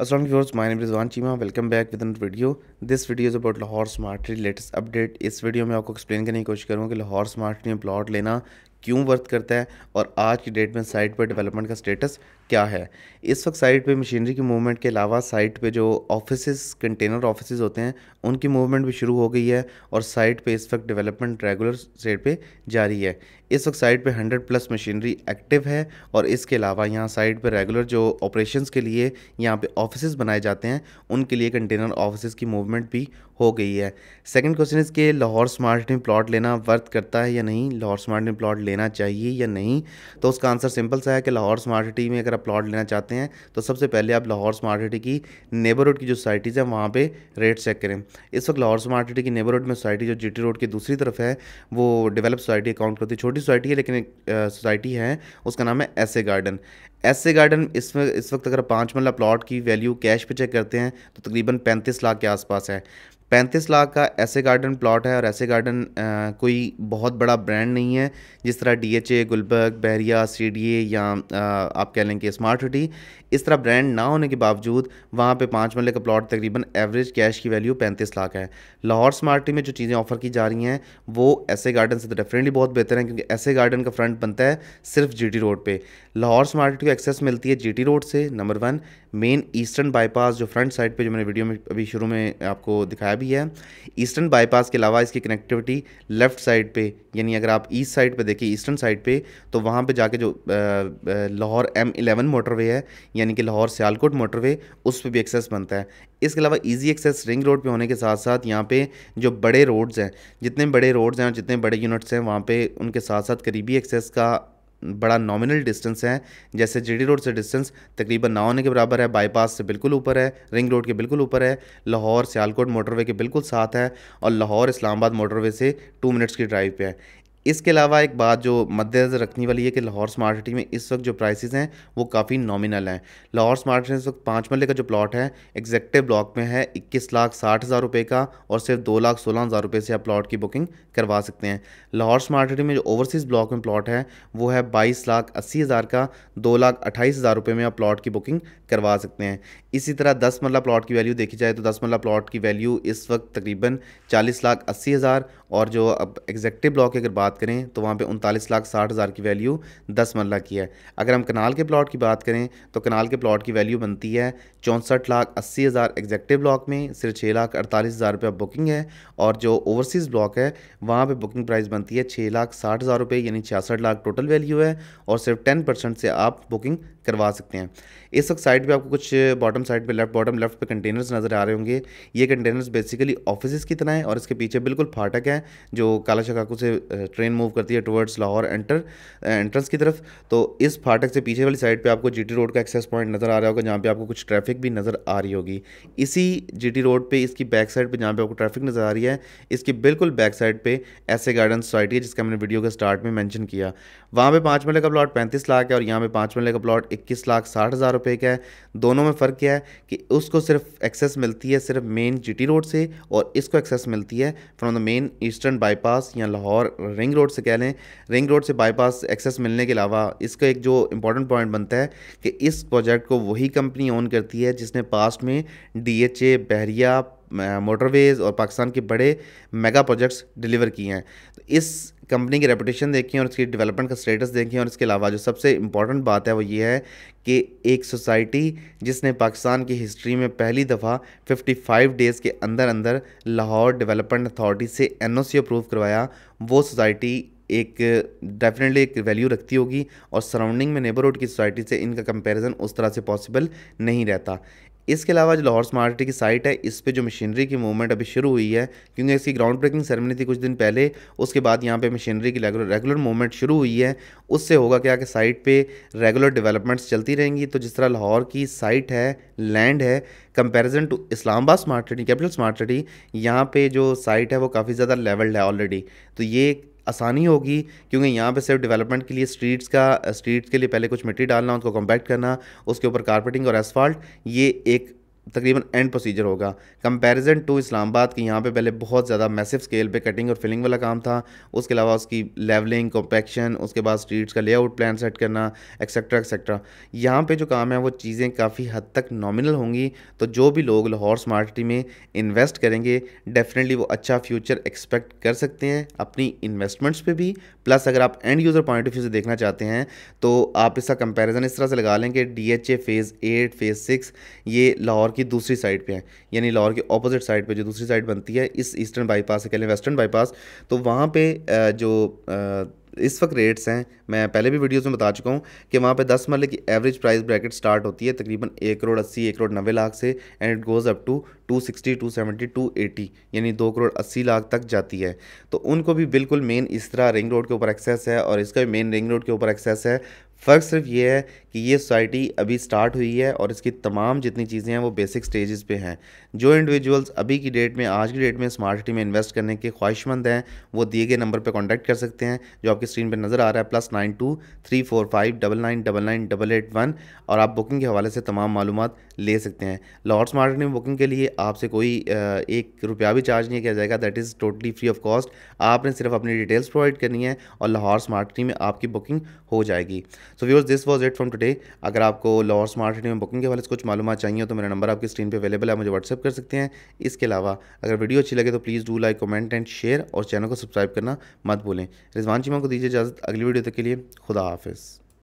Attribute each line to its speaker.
Speaker 1: Aslam viewers my Rizwan Cheema welcome back with in video this video about Lahore smart latest update इस वीडियो में आपको explain करने की कोशिश करूँगा कि लाहौर स्मार्ट में प्लॉट लेना क्यों वर्क करता है और आज की डेट में साइट पर डेवलपमेंट का स्टेटस क्या है इस वक्त साइट पे मशीनरी की मूवमेंट के अलावा साइट पे जो ऑफिस कंटेनर ऑफिस होते हैं उनकी मूवमेंट भी शुरू हो गई है और साइट पे इस वक्त डेवलपमेंट रेगुलर स्टेट पे जारी है इस वक्त साइट पे 100 प्लस मशीनरी एक्टिव है और इसके अलावा यहाँ साइट पे रेगुलर जो ऑपरेशंस के लिए यहाँ पे ऑफिस बनाए जाते हैं उनके लिए कंटेनर ऑफिस की मूवमेंट भी हो गई है second question is Lahore smart में प्लॉट लेना वर्थ करता है या नहीं लाहौर स्मार्ट में प्लॉट लेना चाहिए या नहीं तो उसका आंसर सिंपल सा है कि लाहौर स्मार्ट सिटी में अगर आप प्लॉट लेना चाहते हैं तो सबसे पहले आप लाहौर स्मार्ट सिटी की नेबरहुड की जो सोसाइटीज़ हैं वहाँ पर रेट चेक करें इस वक्त लाहौर स्मार्ट सिटी की नेबरहुड में सोसाइटी जो जी रोड की दूसरी तरफ है वो डेवलप सोसाइटी अकाउंट करती है छोटी सोसाइटी है लेकिन एक सोसाइटी है उसका नाम है एस गार्डन ऐसे गार्डन इसमें इस वक्त अगर पाँच मल्ला प्लाट की वैल्यू कैश पे चेक करते हैं तो तकरीबन पैंतीस लाख के आसपास है पैंतीस लाख का ऐसे गार्डन प्लॉट है और ऐसे गार्डन आ, कोई बहुत बड़ा ब्रांड नहीं है जिस तरह D H A Gulberg Bahria C D A या आ, आप कह लेंगे स्मार्ट सिटी इस तरह ब्रांड ना होने के बावजूद वहाँ पे पाँच मल्ले का प्लॉट तकरीबन एवरेज कैश की वैल्यू पैंतीस लाख है लाहौर स्मार्ट सिटी में जो चीज़ें ऑफर की जा रही हैं वो ऐसे गार्डन से तो डेफिनेटली बहुत बेहतर हैं क्योंकि ऐसे गार्डन का फ्रंट बनता है सिर्फ जी रोड पर लाहौर स्मार्ट एक्सेस मिलती है जीटी रोड से number one main eastern bypass जो फ्रंट साइड पे जो मैंने वीडियो में अभी शुरू में आपको दिखाया भी है ईस्टर्न बाईपास के अलावा इसकी कनेक्टिविटी लेफ्ट साइड पे यानी अगर आप ईस्ट साइड पे देखिए ईस्टर्न साइड पे तो वहाँ पे जाके जो लाहौर एम इलेवन मोटरवे है यानी कि लाहौर सियालकोट मोटरवे उस पर भी एक्सेस बनता है इसके अलावा ईजी एक्सेस रिंग रोड पे होने के साथ साथ यहाँ पे जो बड़े रोड्स हैं जितने बड़े रोड्स हैं और जितने बड़े यूनिट्स हैं वहाँ पे उनके साथ साथ करीबी एक्सेस का बड़ा नॉमिनल डिस्टेंस है जैसे जीडी रोड से डिस्टेंस तकरीबन ना होने के बराबर है बाईपास से बिल्कुल ऊपर है रिंग रोड के बिल्कुल ऊपर है लाहौर सियालकोट मोटरवे के बिल्कुल साथ है और लाहौर इस्लामाबाद मोटरवे से टू मिनट्स की ड्राइव पे है इसके अलावा एक बात जो मद्देनज़र रखने वाली है कि लाहौर स्मार्ट सिटी में इस वक्त जो प्राइसेस हैं वो काफ़ी नॉमिनल हैं लाहौर स्मार्ट सिटी इस वक्त पाँच मल्ले का जो प्लॉट है एग्जेक्टिव ब्लॉक में है इक्कीस लाख साठ हज़ार रुपये का और सिर्फ दो लाख सोलह हज़ार रुपये से आप प्लॉट की बुकिंग करवा सकते हैं लाहौर स्मार्ट सिटी में जो ओवरसीज़ ब्लॉक में प्लॉट है वो है बाईस लाख अस्सी हज़ार का दो लाख अट्ठाईस हज़ार रुपये में आप प्लॉट की बुकिंग करवा सकते हैं इसी तरह दस मरला प्लॉट की वैल्यू देखी जाए तो दस मरला प्लॉट की वैल्यू इस वक्त तकरीबन चालीस लाख अस्सी हज़ार और जो अब एग्जेक्टिव ब्लॉक की अगर बात करें तो वहाँ पे उनतालीस लाख साठ हज़ार की वैल्यू दस मरला की है अगर हम कनाल के प्लॉट की बात करें तो कनाल के प्लॉट की वैल्यू बनती है चौंसठ लाख अस्सी हज़ार एग्जेक्टिव ब्लॉक में सिर्फ छः लाख अड़तालीस हज़ार रुपये बुकिंग है और जो ओवरसीज़ ब्लॉक है वहाँ पर बुकिंग प्राइस बनती है छः लाख साठ हज़ार रुपये यानी छियासठ लाख टोटल वैल्यू है और सिर्फ टेन परसेंट से आप बुकिंग करवा सकते हैं इस वक्त साइड पर आपको कुछ बॉटम साइड पर लेफ्ट बॉटम लेफ्ट पर कंटेनर्स नज़र आ रहे होंगे ये कंटेनर्स बेसिकली ऑफिस की तरह हैं और इसके पीछे बिल्कुल फाटक है है जो काला शकाकू से ट्रेन मूव करती है टुवर्ड्स लाहौर एंटर एंट्रेंस की तरफ तो इस फाटक से पीछे वाली साइड पे आपको जीटी रोड का एक्सेस पॉइंट नज़र आ रहा होगा जहाँ पे आपको कुछ ट्रैफिक भी नज़र आ रही होगी इसी जी रोड पर इसकी बैक साइड पर जहाँ पर आपको ट्रैफिक नज़र आ रही है इसकी बिल्कुल बैक साइड पे ऐसे गार्डन सोसाइटी है जिसका मैंने वीडियो के स्टार्ट में मैंशन किया वहाँ पे पाँच मरले का प्लॉट पैंतीस लाख है और यहाँ पे पाँच मरले का प्लॉट इक्कीस लाख साठ हज़ार रुपये का है दोनों में फ़र्क क्या है कि उसको सिर्फ एक्सेस मिलती है सिर्फ मेन जीटी रोड से और इसको एक्सेस मिलती है from the main eastern bypass या लाहौर रिंग रोड से कह लें रिंग रोड से बाईपास एक्सेस मिलने के अलावा इसका एक जो इम्पोर्टेंट पॉइंट बनता है कि इस प्रोजेक्ट को वही कंपनी ओन करती है जिसने पास्ट में डी बहरिया मोटरवेज़ और पाकिस्तान के बड़े मेगा प्रोजेक्ट्स डिलीवर किए हैं तो इस कंपनी की रेपूटेशन देखें और उसकी डेवलपमेंट का स्टेटस देखें और इसके अलावा जो सबसे इम्पॉर्टेंट बात है वो ये है कि एक सोसाइटी जिसने पाकिस्तान की हिस्ट्री में पहली दफ़ा 55 डेज़ के अंदर अंदर लाहौर डेवलपमेंट अथॉरिटी से एन अप्रूव करवाया वो सोसाइटी एक डेफिनेटली एक वैल्यू रखती होगी और सराउंडिंग में नेबरहुड की सोसाइटी से इनका कंपैरिजन उस तरह से पॉसिबल नहीं रहता इसके अलावा जो लाहौर स्मार्ट सिटी की साइट है इस पे जो मशीनरी की मूवमेंट अभी शुरू हुई है क्योंकि इसकी ग्राउंड ब्रेकिंग सेरेमनी थी कुछ दिन पहले उसके बाद यहाँ पे मशीनरी की रेगुलर मूवमेंट शुरू हुई है उससे होगा क्या कि साइट पे रेगुलर डेवलपमेंट्स चलती रहेंगी तो जिस तरह लाहौर की साइट है लैंड है comparison to Islamabad smart city capital smart city यहाँ पर जो साइट है वो काफ़ी ज़्यादा लेवल्ड है ऑलरेडी तो ये आसानी होगी क्योंकि यहाँ पे सिर्फ डेवलपमेंट के लिए स्ट्रीट्स का स्ट्रीट्स के लिए पहले कुछ मिट्टी डालना उसको कॉम्पैक्ट करना उसके ऊपर कारपेटिंग और एसफाल्ट ये एक तकरीबन एंड प्रोसीजर होगा कंपैरिजन टू इस्लामाबाद की यहाँ पे पहले बहुत ज़्यादा मैसिव स्केल पे कटिंग और फिलिंग वाला काम था उसके अलावा उसकी लेवलिंग कॉम्पैक्शन उसके बाद स्ट्रीट्स का लेआउट प्लान सेट करना एक्सेट्रा एक्सेट्रा यहाँ पे जो काम है वो चीज़ें काफ़ी हद तक नॉमिनल होंगी तो जो भी लोग लाहौर स्मार्ट सिटी में इन्वेस्ट करेंगे डेफिनेटली वो अच्छा फ्यूचर एक्सपेक्ट कर सकते हैं अपनी इन्वेस्टमेंट्स पर भी प्लस अगर आप end user point of view से देखना चाहते हैं तो आप इसका कंपेरिजन इस तरह से लगा लेंगे D phase eight phase six ये लाहौर लाहौर की दूसरी साइड पे हैं यानी लाहौर के अपोजिट साइड पे जो दूसरी साइड बनती है इस ईस्टर्न बाईपास कह लें वेस्टर्न बाईपास तो वहाँ पे जो इस वक्त रेट्स हैं मैं पहले भी वीडियोस में बता चुका हूँ कि वहाँ पे दस मरल की एवरेज प्राइस ब्रैकेट स्टार्ट होती है तकरीबन एक करोड़ अस्सी एक करोड़ नब्बे लाख से and it goes up to 260, 270, eighty यानी दो करोड़ अस्सी लाख तक जाती है तो उनको भी बिल्कुल मेन इस तरह रिंग रोड के ऊपर एक्सेस है और इसका भी मेन रिंग रोड के ऊपर एक्सेस है फ़र्क सिर्फ ये है कि ये सोसाइटी अभी स्टार्ट हुई है और इसकी तमाम जितनी चीज़ें हैं वो बेसिक स्टेजेस पे हैं जो इंडिविजुअल्स अभी की डेट में आज की डेट में स्मार्ट सिटी में इन्वेस्ट करने के ख्वाहिशमंद हैं वो दिए गए नंबर पे कांटेक्ट कर सकते हैं जो आपकी स्क्रीन पे नज़र आ रहा है plus nine two three four five double nine double nine double eight one और आप बुकिंग के हवाले से तमाम मालूम ले सकते हैं लॉट्स मार्केट में बुकिंग के लिए आपसे कोई एक रुपया भी चार्ज नहीं किया जाएगा that is totally free of cost आपने सिर्फ अपनी डिटेल्स प्रोवाइड करनी है और लाहौर स्मार्ट सिटी में आपकी बुकिंग हो जाएगी so viewers this was it from today अगर आपको लाहौर स्मार्ट सिटी में बुकिंग के हवाले से कुछ मालूम चाहिए तो मेरा नंबर आपकी स्क्रीन पर अवेलेबल है मुझे व्हाट्सअप कर सकते हैं इसके अलावा अगर वीडियो अच्छी लगे तो please do like comment and share और चैनल को सब्सक्राइब करना मत भूलें रिजवान चीमा को दीजिए इजाज़त अगली वीडियो तक के लिए खुदा हाफिज़